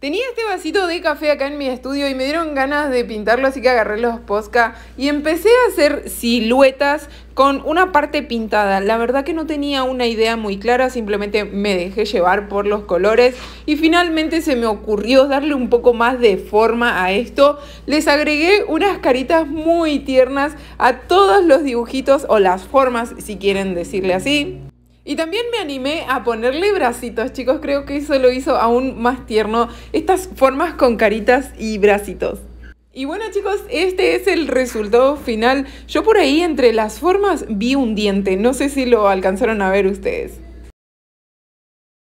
Tenía este vasito de café acá en mi estudio y me dieron ganas de pintarlo, así que agarré los posca y empecé a hacer siluetas con una parte pintada. La verdad que no tenía una idea muy clara, simplemente me dejé llevar por los colores y finalmente se me ocurrió darle un poco más de forma a esto. Les agregué unas caritas muy tiernas a todos los dibujitos o las formas, si quieren decirle así. Y también me animé a ponerle bracitos, chicos. Creo que eso lo hizo aún más tierno. Estas formas con caritas y bracitos. Y bueno chicos, este es el resultado final. Yo por ahí entre las formas vi un diente. No sé si lo alcanzaron a ver ustedes.